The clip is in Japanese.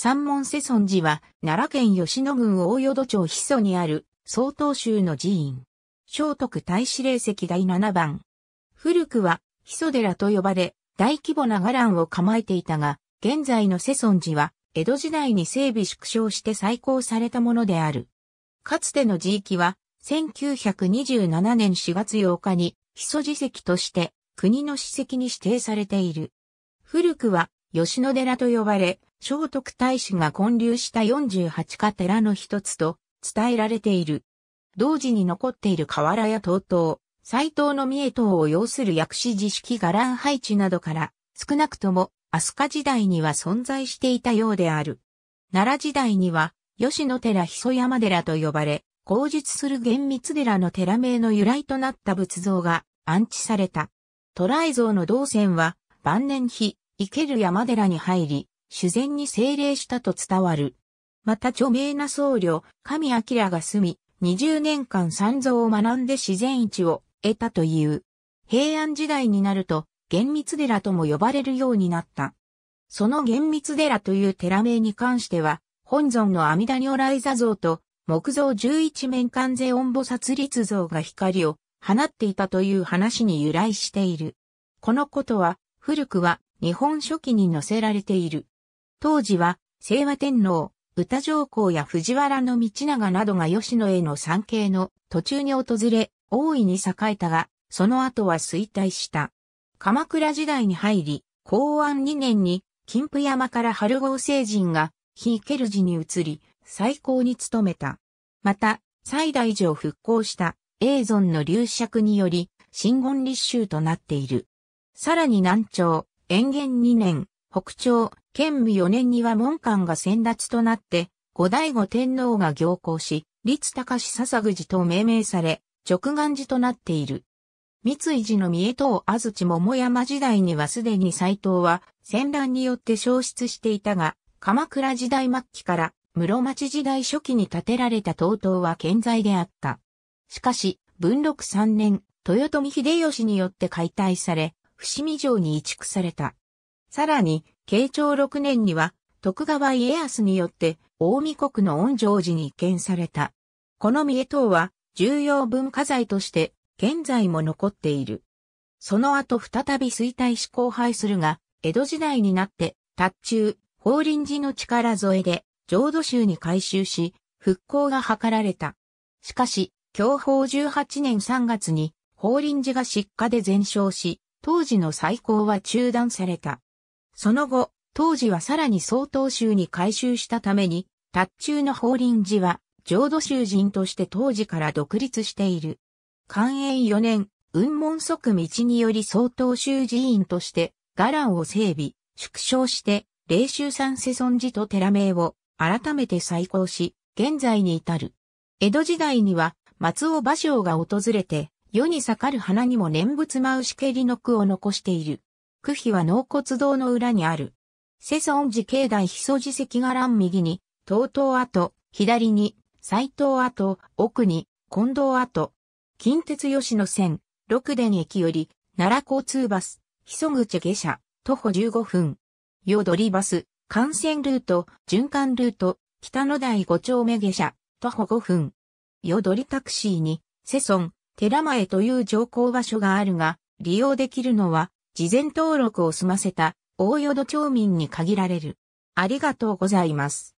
三門世尊寺は、奈良県吉野郡大淀町秘祖にある、曹洞宗の寺院。聖徳太子霊石第7番。古くは、秘祖寺と呼ばれ、大規模な伽藍を構えていたが、現在の世尊寺は、江戸時代に整備縮小して再興されたものである。かつての寺域は、1927年4月8日に、秘祖寺石として、国の史跡に指定されている。古くは、吉野寺と呼ばれ、聖徳太子が建立した48か寺の一つと伝えられている。同時に残っている河原や東東、斎藤の三重等を要する薬師寺式伽藍配置などから、少なくとも飛鳥時代には存在していたようである。奈良時代には、吉野寺磯山寺と呼ばれ、口述する厳密寺の寺名の由来となった仏像が安置された。渡来像の銅線は晩年日、生ける山寺に入り、修善に精霊したと伝わる。また著名な僧侶、神明が住み、20年間三蔵を学んで自然一を得たという。平安時代になると、厳密寺とも呼ばれるようになった。その厳密寺という寺名に関しては、本尊の阿弥陀如来座像と木造十一面観世音菩薩立像が光を放っていたという話に由来している。このことは古くは日本書紀に載せられている。当時は、清和天皇、歌上皇や藤原道長などが吉野への参詣の途中に訪れ、大いに栄えたが、その後は衰退した。鎌倉時代に入り、公安2年に、金峰山から春郷聖人が、非ケルジに移り、最高に務めた。また、最大寺を復興した永存の流釈により、新言立宗となっている。さらに南朝、延元2年、北朝、建武4年には門官が先立となって、後醍醐天皇が行幸し、立高志笹宮寺と命名され、直願寺となっている。三井寺の三重島安土桃山時代にはすでに斎藤は戦乱によって消失していたが、鎌倉時代末期から室町時代初期に建てられた東東は健在であった。しかし、文禄三年、豊臣秀吉によって解体され、伏見城に移築された。さらに、慶長6年には、徳川家康によって、大見国の恩城寺に移転された。この三重塔は、重要文化財として、現在も残っている。その後再び衰退し荒廃するが、江戸時代になって、達中、法輪寺の力添えで、浄土宗に改修し、復興が図られた。しかし、享保18年3月に、法輪寺が失火で全焼し、当時の再興は中断された。その後、当時はさらに曹洞宗に改修したために、達中の法輪寺は、浄土宗人として当時から独立している。寛永4年、雲門即道により曹洞宗寺院として、伽藍を整備、縮小して、霊宗三世尊寺と寺名を改めて再興し、現在に至る。江戸時代には、松尾芭蕉が訪れて、世に盛る花にも念仏舞うしけりの句を残している。区碑は納骨堂の裏にある。世尊寺境内ソ寺石が欄右に、東東跡、左に、斎藤跡、奥に、近藤跡。近鉄吉野線、六電駅より、奈良交通バス、ソ口下車、徒歩15分。ヨドりバス、幹線ルート、循環ルート、北野台五丁目下車、徒歩5分。ヨドりタクシーに、世尊、寺前という乗降場所があるが、利用できるのは、事前登録を済ませた、大淀町民に限られる。ありがとうございます。